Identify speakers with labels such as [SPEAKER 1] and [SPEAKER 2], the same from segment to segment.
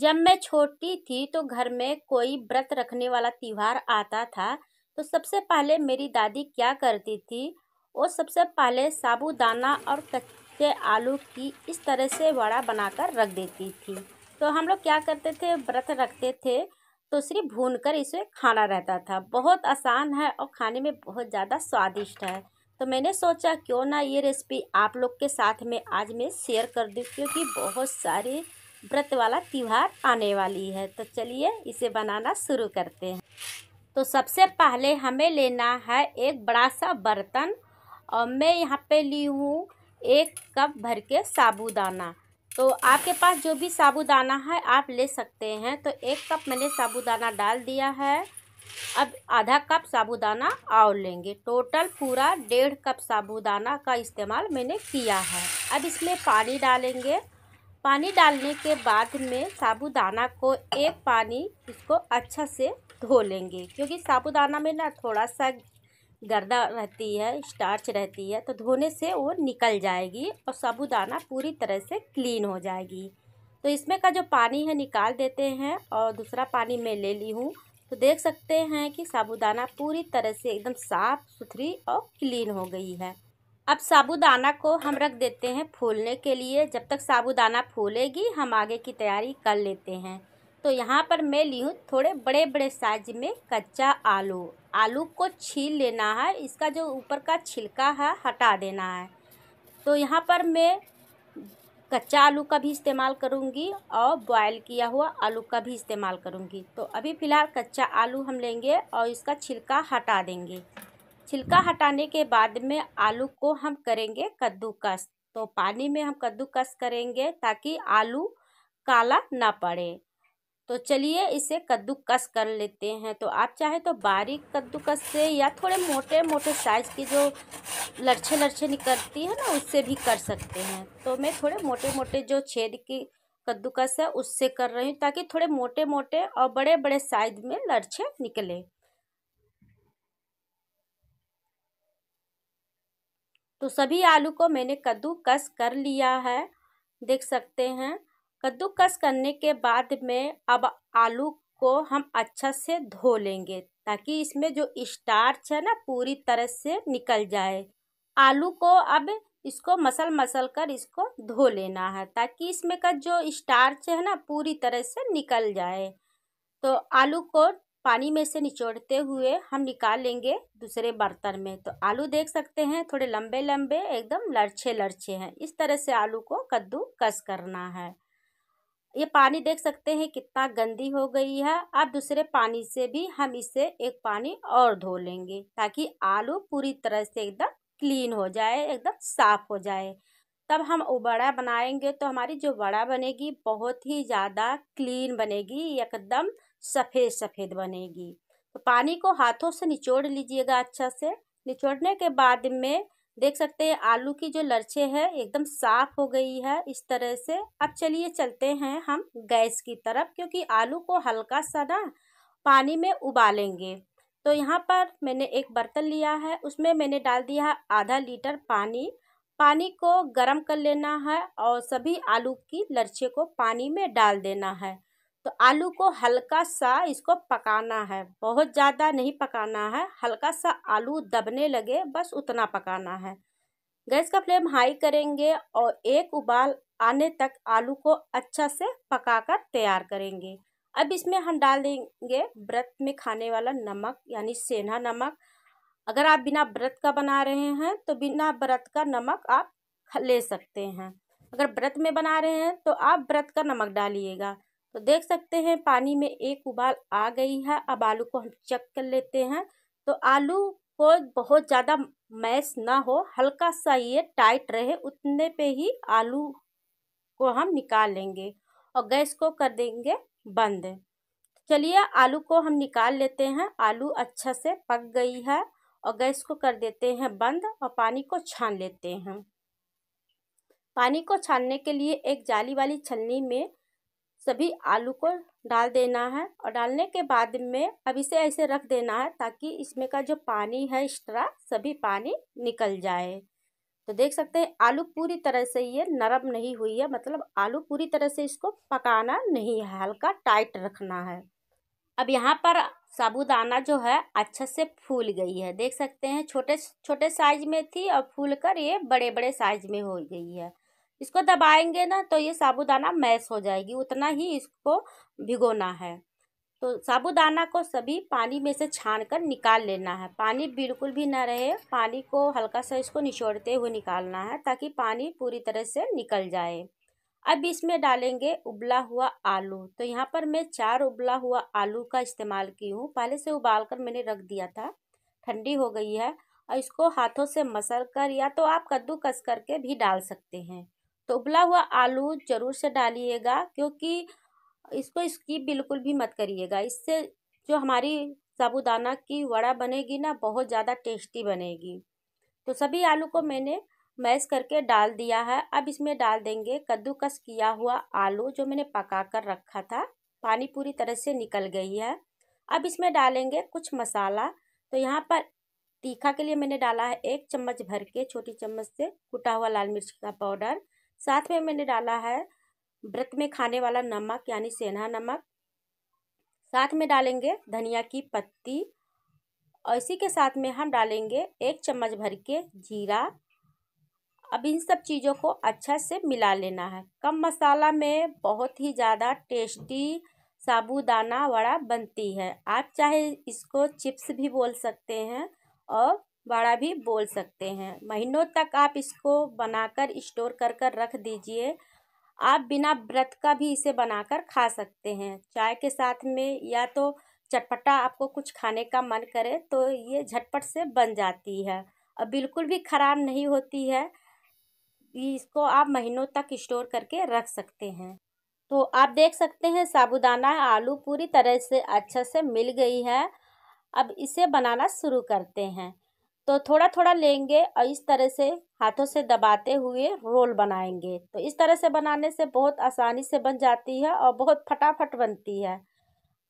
[SPEAKER 1] जब मैं छोटी थी तो घर में कोई व्रत रखने वाला त्यौहार आता था तो सबसे पहले मेरी दादी क्या करती थी वो सबसे पहले साबूदाना और कच्चे आलू की इस तरह से वड़ा बनाकर रख देती थी तो हम लोग क्या करते थे व्रत रखते थे तो सिर्फ भून कर इसे खाना रहता था बहुत आसान है और खाने में बहुत ज़्यादा स्वादिष्ट है तो मैंने सोचा क्यों ना ये रेसिपी आप लोग के साथ में आज मैं शेयर कर दूँ क्योंकि बहुत सारी व्रत वाला त्यौहार आने वाली है तो चलिए इसे बनाना शुरू करते हैं तो सबसे पहले हमें लेना है एक बड़ा सा बर्तन और मैं यहाँ पे ली हूँ एक कप भर के साबूदाना तो आपके पास जो भी साबूदाना है आप ले सकते हैं तो एक कप मैंने साबूदाना डाल दिया है अब आधा कप साबूदाना और लेंगे टोटल पूरा डेढ़ कप साबूदाना का इस्तेमाल मैंने किया है अब इसमें पानी डालेंगे पानी डालने के बाद में साबूदाना को एक पानी इसको अच्छा से धो लेंगे क्योंकि साबूदाना में ना थोड़ा सा गर्दा रहती है स्टार्च रहती है तो धोने से वो निकल जाएगी और साबूदाना पूरी तरह से क्लीन हो जाएगी तो इसमें का जो पानी है निकाल देते हैं और दूसरा पानी मैं ले ली हूँ तो देख सकते हैं कि साबूदाना पूरी तरह से एकदम साफ़ सुथरी और क्लीन हो गई है अब साबूदाना को हम रख देते हैं फूलने के लिए जब तक साबूदाना फूलेगी हम आगे की तैयारी कर लेते हैं तो यहाँ पर मैं ली हूँ थोड़े बड़े बड़े साइज में कच्चा आलू आलू को छील लेना है इसका जो ऊपर का छिलका है हटा देना है तो यहाँ पर मैं कच्चा आलू का भी इस्तेमाल करूँगी और बॉयल किया हुआ आलू का भी इस्तेमाल करूँगी तो अभी फ़िलहाल कच्चा आलू हम लेंगे और इसका छिलका हटा देंगे छिलका हटाने के बाद में आलू को हम करेंगे कद्दूकस तो पानी में हम कद्दूकस करेंगे ताकि आलू काला ना पड़े तो चलिए इसे कद्दूकस कर लेते हैं तो आप चाहे तो बारीक कद्दूकस से या थोड़े मोटे मोटे साइज़ की जो लच्छे लच्छे निकलती है ना उससे भी कर सकते हैं तो मैं थोड़े मोटे मोटे जो छेद की कद्दूकस है उससे कर रही हूँ ताकि थोड़े मोटे मोटे और बड़े बड़े साइज में लच्छे निकले तो सभी आलू को मैंने कद्दूकस कर लिया है देख सकते हैं कद्दूकस करने के बाद में अब आलू को हम अच्छा से धो लेंगे ताकि इसमें जो स्टार्च है ना पूरी तरह से निकल जाए आलू को अब इसको मसल मसल कर इसको धो लेना है ताकि इसमें का जो स्टार्च है ना पूरी तरह से निकल जाए तो आलू को पानी में से निचोड़ते हुए हम निकाल लेंगे दूसरे बर्तन में तो आलू देख सकते हैं थोड़े लंबे लंबे एकदम लड़छे लड़छे हैं इस तरह से आलू को कद्दू कस करना है ये पानी देख सकते हैं कितना गंदी हो गई है अब दूसरे पानी से भी हम इसे एक पानी और धो लेंगे ताकि आलू पूरी तरह से एकदम क्लीन हो जाए एकदम साफ़ हो जाए तब हम उबड़ा बनाएंगे तो हमारी जो वड़ा बनेगी बहुत ही ज़्यादा क्लीन बनेगी एकदम सफ़ेद सफ़ेद बनेगी तो पानी को हाथों से निचोड़ लीजिएगा अच्छा से निचोड़ने के बाद में देख सकते हैं आलू की जो लर्चे है एकदम साफ हो गई है इस तरह से अब चलिए चलते हैं हम गैस की तरफ क्योंकि आलू को हल्का सा ना पानी में उबालेंगे तो यहाँ पर मैंने एक बर्तन लिया है उसमें मैंने डाल दिया है आधा लीटर पानी पानी को गर्म कर लेना है और सभी आलू की लर्चे को पानी में डाल देना है तो आलू को हल्का सा इसको पकाना है बहुत ज़्यादा नहीं पकाना है हल्का सा आलू दबने लगे बस उतना पकाना है गैस का फ्लेम हाई करेंगे और एक उबाल आने तक आलू को अच्छा से पकाकर तैयार करेंगे अब इसमें हम डाल देंगे व्रत में खाने वाला नमक यानी सेना नमक अगर आप बिना व्रत का बना रहे हैं तो बिना व्रत का नमक आप ले सकते हैं अगर व्रत में बना रहे हैं तो आप व्रत का नमक डालिएगा तो देख सकते हैं पानी में एक उबाल आ गई है अब आलू को हम चेक कर लेते हैं तो आलू को बहुत ज़्यादा मैश ना हो हल्का सा ये टाइट रहे उतने पे ही आलू को हम निकाल लेंगे और गैस को कर देंगे बंद तो चलिए आलू को हम निकाल लेते हैं आलू अच्छा से पक गई है और गैस को कर देते हैं बंद और पानी को छान लेते हैं पानी को छानने के लिए एक जाली वाली छलनी में सभी आलू को डाल देना है और डालने के बाद में अब इसे ऐसे रख देना है ताकि इसमें का जो पानी है एक्स्ट्रा सभी पानी निकल जाए तो देख सकते हैं आलू पूरी तरह से ये नरम नहीं हुई है मतलब आलू पूरी तरह से इसको पकाना नहीं है हल्का टाइट रखना है अब यहाँ पर साबूदाना जो है अच्छे से फूल गई है देख सकते हैं छोटे छोटे साइज में थी और फूल कर ये बड़े बड़े साइज में हो गई है इसको दबाएंगे ना तो ये साबुदाना मैश हो जाएगी उतना ही इसको भिगोना है तो साबुदाना को सभी पानी में से छान कर निकाल लेना है पानी बिल्कुल भी ना रहे पानी को हल्का सा इसको निचोड़ते हुए निकालना है ताकि पानी पूरी तरह से निकल जाए अब इसमें डालेंगे उबला हुआ आलू तो यहाँ पर मैं चार उबला हुआ आलू का इस्तेमाल की हूँ पहले से उबाल कर मैंने रख दिया था ठंडी हो गई है और इसको हाथों से मसल कर या तो आप कद्दूकस करके भी डाल सकते हैं तो उबला हुआ आलू ज़रूर से डालिएगा क्योंकि इसको स्कीप बिल्कुल भी मत करिएगा इससे जो हमारी साबूदाना की वड़ा बनेगी ना बहुत ज़्यादा टेस्टी बनेगी तो सभी आलू को मैंने मैश करके डाल दिया है अब इसमें डाल देंगे कद्दूकस किया हुआ आलू जो मैंने पका कर रखा था पानी पूरी तरह से निकल गई है अब इसमें डालेंगे कुछ मसाला तो यहाँ पर तीखा के लिए मैंने डाला है एक चम्मच भर के छोटी चम्मच से कुटा हुआ लाल मिर्च का पाउडर साथ में मैंने डाला है व्रत में खाने वाला नमक यानी सेना नमक साथ में डालेंगे धनिया की पत्ती और इसी के साथ में हम डालेंगे एक चम्मच भर के जीरा अब इन सब चीज़ों को अच्छा से मिला लेना है कम मसाला में बहुत ही ज़्यादा टेस्टी साबूदाना वड़ा बनती है आप चाहे इसको चिप्स भी बोल सकते हैं और बड़ा भी बोल सकते हैं महीनों तक आप इसको बनाकर स्टोर कर कर रख दीजिए आप बिना व्रत का भी इसे बनाकर खा सकते हैं चाय के साथ में या तो चटपटा आपको कुछ खाने का मन करे तो ये झटपट से बन जाती है और बिल्कुल भी ख़राब नहीं होती है इसको आप महीनों तक स्टोर करके रख सकते हैं तो आप देख सकते हैं साबुदाना आलू पूरी तरह से अच्छे से मिल गई है अब इसे बनाना शुरू करते हैं तो थोड़ा थोड़ा लेंगे और इस तरह से हाथों से दबाते हुए रोल बनाएंगे तो इस तरह से बनाने से बहुत आसानी से बन जाती है और बहुत फटाफट बनती है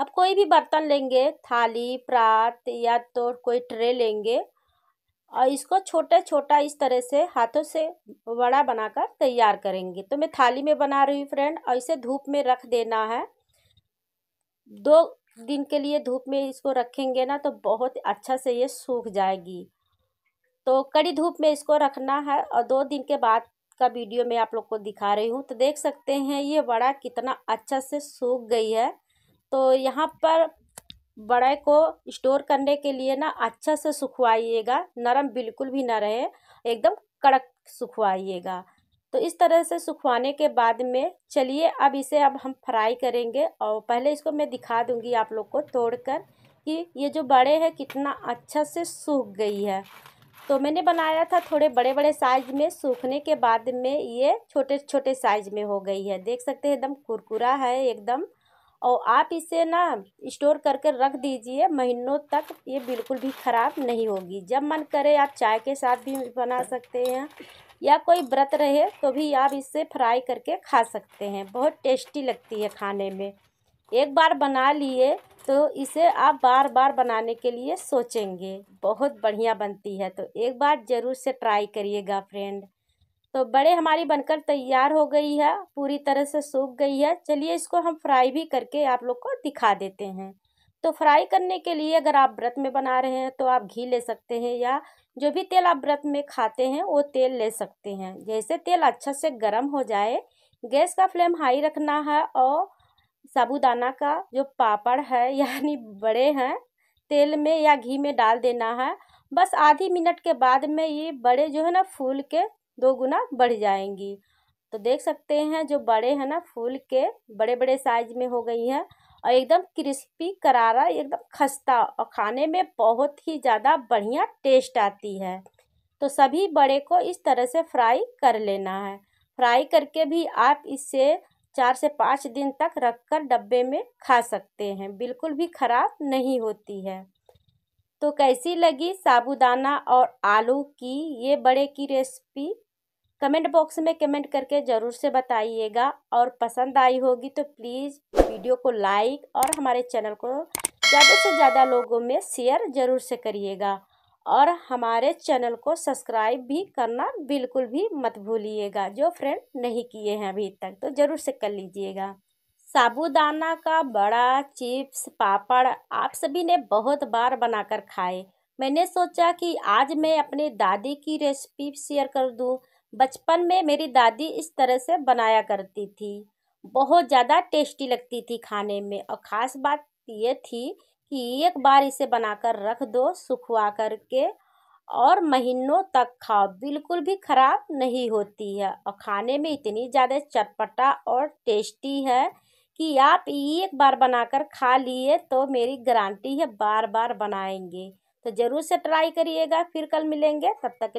[SPEAKER 1] अब कोई भी बर्तन लेंगे थाली प्रात या तो कोई ट्रे लेंगे और इसको छोटा छोटा इस तरह से हाथों से बड़ा बनाकर तैयार करेंगे तो मैं थाली में बना रही हूँ फ्रेंड और इसे धूप में रख देना है दो दिन के लिए धूप में इसको रखेंगे ना तो बहुत अच्छा से ये सूख जाएगी तो कड़ी धूप में इसको रखना है और दो दिन के बाद का वीडियो मैं आप लोग को दिखा रही हूँ तो देख सकते हैं ये बड़ा कितना अच्छा से सूख गई है तो यहाँ पर बड़े को स्टोर करने के लिए ना अच्छा से सुखवाइएगा नरम बिल्कुल भी ना रहे एकदम कड़क सुखवाइएगा तो इस तरह से सुखवाने के बाद में चलिए अब इसे अब हम फ्राई करेंगे और पहले इसको मैं दिखा दूंगी आप लोग को तोड़कर कि ये जो बड़े हैं कितना अच्छा से सूख गई है तो मैंने बनाया था थोड़े बड़े बड़े साइज में सूखने के बाद में ये छोटे छोटे साइज में हो गई है देख सकते हैं एकदम कुरकुरा है एकदम और आप इसे ना स्टोर करके रख दीजिए महीनों तक ये बिल्कुल भी ख़राब नहीं होगी जब मन करे आप चाय के साथ भी बना सकते हैं या कोई व्रत रहे तो भी आप इसे फ्राई करके खा सकते हैं बहुत टेस्टी लगती है खाने में एक बार बना लिए तो इसे आप बार बार बनाने के लिए सोचेंगे बहुत बढ़िया बनती है तो एक बार ज़रूर से ट्राई करिएगा फ्रेंड तो बड़े हमारी बनकर तैयार हो गई है पूरी तरह से सूख गई है चलिए इसको हम फ्राई भी करके आप लोग को दिखा देते हैं तो फ्राई करने के लिए अगर आप व्रत में बना रहे हैं तो आप घी ले सकते हैं या जो भी तेल आप व्रत में खाते हैं वो तेल ले सकते हैं जैसे तेल अच्छा से गर्म हो जाए गैस का फ्लेम हाई रखना है और साबूदाना का जो पापड़ है यानी बड़े हैं तेल में या घी में डाल देना है बस आधी मिनट के बाद में ये बड़े जो है ना फूल के दो गुना बढ़ जाएंगी तो देख सकते हैं जो बड़े हैं ना फूल के बड़े बड़े साइज में हो गई हैं और एकदम क्रिस्पी करारा एकदम खस्ता और खाने में बहुत ही ज़्यादा बढ़िया टेस्ट आती है तो सभी बड़े को इस तरह से फ्राई कर लेना है फ्राई करके भी आप इससे चार से पाँच दिन तक रखकर डब्बे में खा सकते हैं बिल्कुल भी ख़राब नहीं होती है तो कैसी लगी साबुदाना और आलू की ये बड़े की रेसिपी कमेंट बॉक्स में कमेंट करके ज़रूर से बताइएगा और पसंद आई होगी तो प्लीज़ वीडियो को लाइक और हमारे चैनल को ज़्यादा से ज़्यादा लोगों में शेयर ज़रूर से करिएगा और हमारे चैनल को सब्सक्राइब भी करना बिल्कुल भी मत भूलिएगा जो फ्रेंड नहीं किए हैं अभी तक तो ज़रूर से कर लीजिएगा साबूदाना का बड़ा चिप्स पापड़ आप सभी ने बहुत बार बनाकर खाए मैंने सोचा कि आज मैं अपने दादी की रेसिपी शेयर कर दूं बचपन में मेरी दादी इस तरह से बनाया करती थी बहुत ज़्यादा टेस्टी लगती थी खाने में और ख़ास बात ये थी कि एक बार इसे बनाकर रख दो सुखवा करके और महीनों तक खाओ बिल्कुल भी ख़राब नहीं होती है और खाने में इतनी ज़्यादा चटपटा और टेस्टी है कि आप एक बार बनाकर खा लिए तो मेरी गारंटी है बार बार बनाएंगे तो ज़रूर से ट्राई करिएगा फिर कल मिलेंगे तब तक